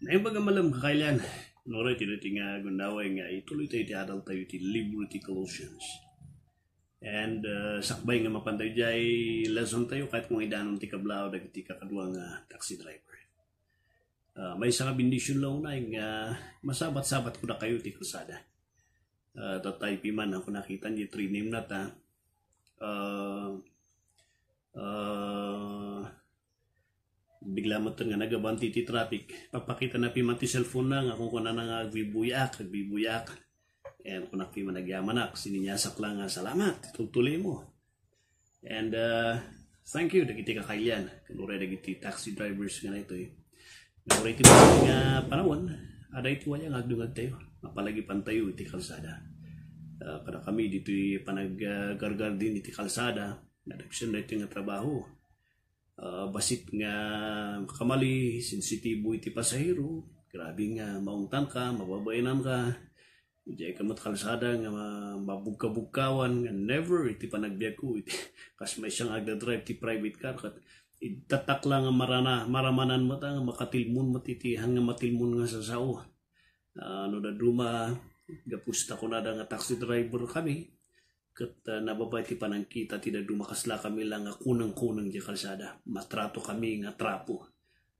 Ngayon baga malam kakailan, Nore ti nga gundaway nga ituloy tayo ti adal tayo ti Liberty ti Colossians. And uh, sakbay nga mapantay jay lesson tayo kahit kung idanon ti kablaw dagiti kakadwa nga taxi driver. Uh, may isang nga bendisyon lang na eh, nga masabat-sabat ko na kayo ti krusada. Uh, tatay piman ako nakita ni three name na ta. Uh, uh, bigla mo nga nagabanti ti traffic papakita na pi ti cellphone na nga kung kuna na nga agbibuyak agbibuyak and kung nakpi man nagyamanak sininyasak lang nga salamat tutuloy mo and uh, thank you dagiti kakailan kanure dagiti taxi drivers nga na ito eh kanure ti nga panahon aday ti waya nga agdungag tayo mapalagi pantayo iti kalsada uh, para kami dito panaggargar uh, din iti kalsada na nagsin na ito nga trabaho uh, basit nga kamali, sensitibo iti pasahero, grabe nga mauntan ka, mababainan ka, Diya ka matkalsada nga mabugka-bugkawan nga never iti panagbiag ko iti kas may siyang agda-drive ti private car kat itatak lang nga marana, maramanan mo nga makatilmon matitihan nga matilmon nga sa sao. Uh, ah, ano na duma, gapusta ko na da nga taxi driver kami, kat uh, ah, nababati pa ng kita tidak dumakasla kami lang nga kunang-kunang di kalsada matrato kami nga trapo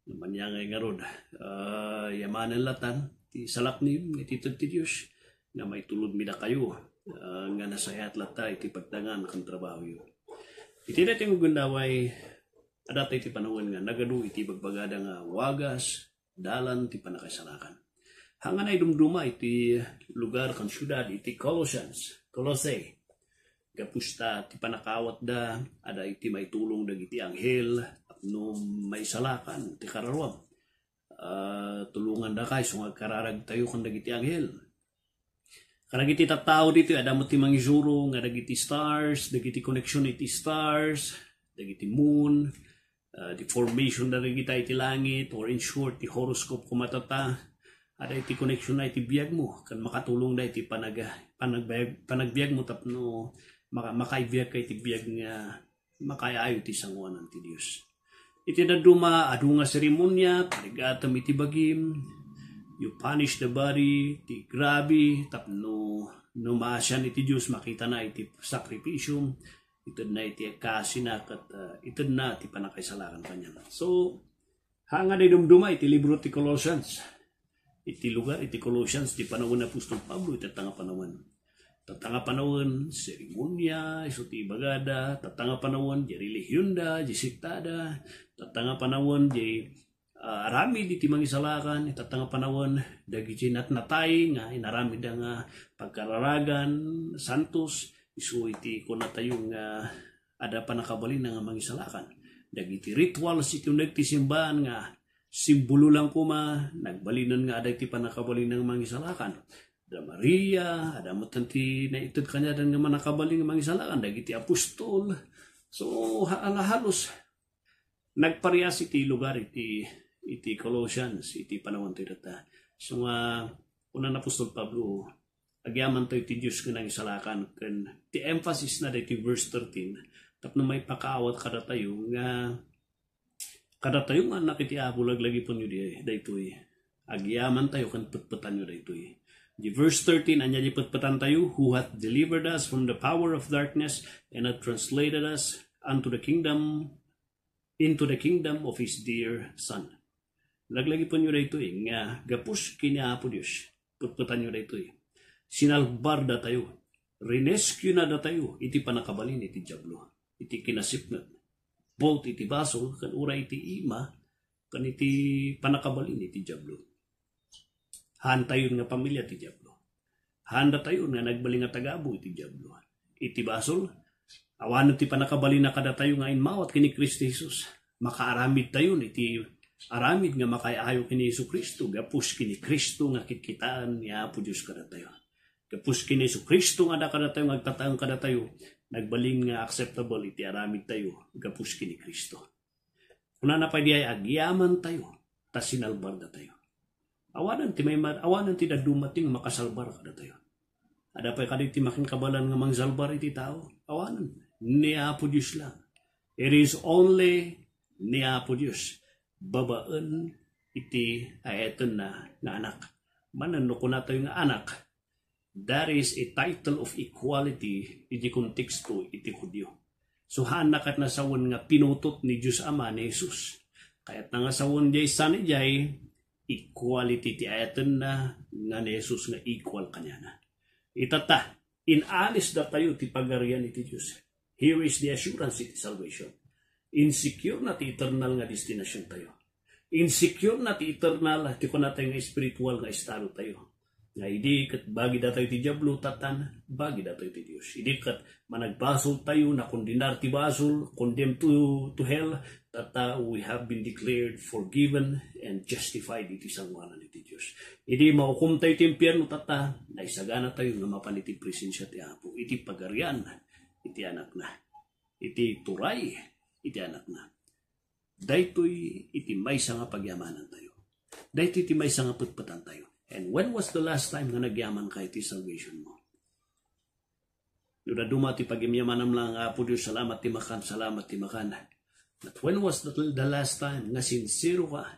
naman niya nga ngarod uh, ah, yamanan latan ti salak ni ititod ti Diyos na may tulod mida kayo uh, nga nasayat lata iti pagdangan kang trabaho yun iti na yung gundaway adat iti panahon nga nagadu iti bagbagada nga wagas dalan ti panakasanakan hangan ay dumduma iti lugar kang syudad iti Colossians Colossae kapusta ti panakawat da aday ti may tulong dagiti anghel no may salakan ti kararuam uh, ah, tulungan da kay sungag kararag tayo kan dagiti anghel karagiti tattao dito adamo ti mangisuro nga dagiti stars dagiti connection iti stars dagiti moon uh, ah, the formation da dagiti iti langit or in short ti horoscope kumatata ada iti connection na iti biyag mo kan makatulong da iti panaga panagbayag, panagbiag mo tapno maka, makaibiyag kay tibiyag nga makayayo ti sanguan ti Dios iti daduma adunga seremonya parigatam iti bagim you punish the body ti grabi tapno numasyan iti Dios makita na iti sakripisyum itud na iti kasina kat uh, itud na iti panakaisalakan kanya so hanga na dumduma iti libro ti Colossians iti lugar iti Colossians ti panawon na Apostol Pablo iti tanga panawon tatanga panawon seremonya ti bagada tatanga panawon ah, di relihiyon da di sikta tatanga panawon di uh, arami di timang isalakan tatanga panawon dagi jinat natay nga inarami da nga pagkararagan santos isu iti ko na tayong uh, ada pa nakabalin nga mangisalakan dagiti ritual si kunagti simbahan nga simbolo lang kuma nagbalinan nga ada ti panakabalin nga mangisalakan da Maria, ada mo tanti na itod kanya dan nga manakabaling mga isalaan, dagiti apostol. So, ala halos nagparehas iti lugar iti iti Colossians, iti panahon ti So nga, uh, unang apostol Pablo, agyaman to iti Diyos nga nang isalakan. Ken, ti emphasis na iti verse 13, tapno may pakaawat kada tayo nga kada tayo nga nakitiabo laglagi po nyo di, daytoy. Agyaman tayo kan putputan nyo daytoy. The verse 13, Anya dipatpatan tayo, who hath delivered us from the power of darkness, and hath translated us unto the kingdom, into the kingdom of His dear Son. Laglagi po nyo rito eh, nga gapus kinaapo Diyos. Putputan nyo rito eh. Sinalbar da tayo. Rinescue na da tayo. Iti panakabalin, iti jablo. Iti kinasip na. Both iti baso, kan ura iti ima, kan iti panakabalin, iti jablo Hantayon nga pamilya ti Diablo. Handa tayo nga nagbaling nga tagabo ti Diablo. Iti basol, awan ti panakabali na kada tayo nga inmawat kini Kristo Jesus. Makaaramid tayo iti aramid nga makayayo kini Yesu Kristo. Gapus kini Kristo nga kikitaan ni Apo Diyos kada tayo. Gapus kini Yesu Kristo nga da kada tayo nagtataang kada tayo. Nagbaling nga acceptable iti aramid tayo. Gapus kini Kristo. Una na pa di ay agyaman tayo. Tasinalbarda tayo Awanan ti may mar, awanan ti dumating makasalbar kada tayo. Adapay kada ti makin kabalan nga mangsalbar iti tao. Awanan. Ni Apo Dios lang. It is only ni Apo Dios babaen iti aeton na nga anak. Manan ko na tayo nga anak. That is a title of equality iti konteksto iti Hudyo. So hanakat na sawon nga pinutot ni Dios Ama ni Jesus. Kaya't nga sawon jay sani jay equality ti ayaten na nga ni Jesus nga equal kanya na. Itata, inalis da tayo ti pagarian iti Diyos. Here is the assurance iti salvation. Insecure na ti eternal nga destination tayo. Insecure na ti eternal ti kunatay nga spiritual nga estado tayo nga idi kat bagi datoy ti jablo tatan bagi datoy ti Dios idi kat managbasol tayo na kondinar ti basol condemn to to hell tata we have been declared forgiven and justified iti sangwanan iti Dios idi mahukom tayo ti impyerno tata na isagana tayo nga mapan iti presensya ti Apo iti pagarian iti anak na iti turay iti anak na daytoy iti maysa nga pagyamanan tayo daytoy iti maysa nga putpatan tayo And when was the last time na nagyaman ka iti salvation mo? Doon dumati pag imyamanan lang nga Diyos, salamat timakan, salamat timakan. But when was the, the last time nga sincero ka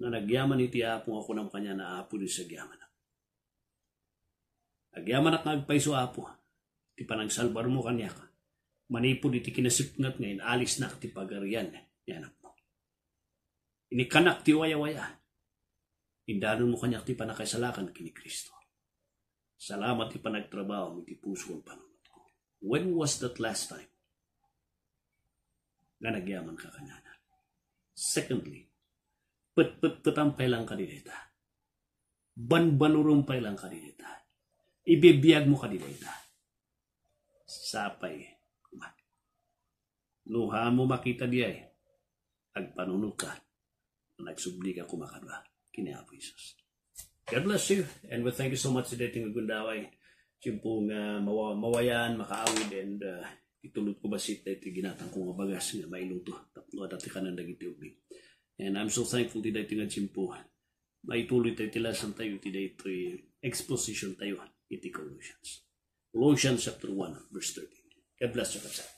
na nagyaman iti apo ako ng kanya na apo Diyos sa gyaman. Agyaman at nagpaiso apo, iti panagsalbar mo kanya ka. Manipod iti kinasipnat ngayon, alis na iti pagarian. Yan ang mo. Inikanak ti waya-waya Indanon mo kanya ti panakasalakan kini Kristo. Salamat ti panagtrabaho ti puso ang panunod ko. When was that last time na nagyaman ka kanana? Secondly, patpatpatang pailang kadilita. Banbalurong pailang kadilita. Ibibiyag mo ka kadilita. Sapay. Kumat. Luha mo makita diya eh. Agpanunod ka. Nagsubli ka kumakanwa kinapo Jesus. God bless you and we thank you so much today ting gundaway. Timpong uh, ah, mawa, mawayan, makaawid and uh, ah, itulog ko ba si Tete ginatang kong abagas nga mailuto tapno at ati kanan dagiti ubing. And I'm so thankful today tinga chimpo. Maituloy tayo tilasan tayo today ito exposition tayo iti Colossians. Colossians chapter 1 verse 13. God bless you. Kapsa.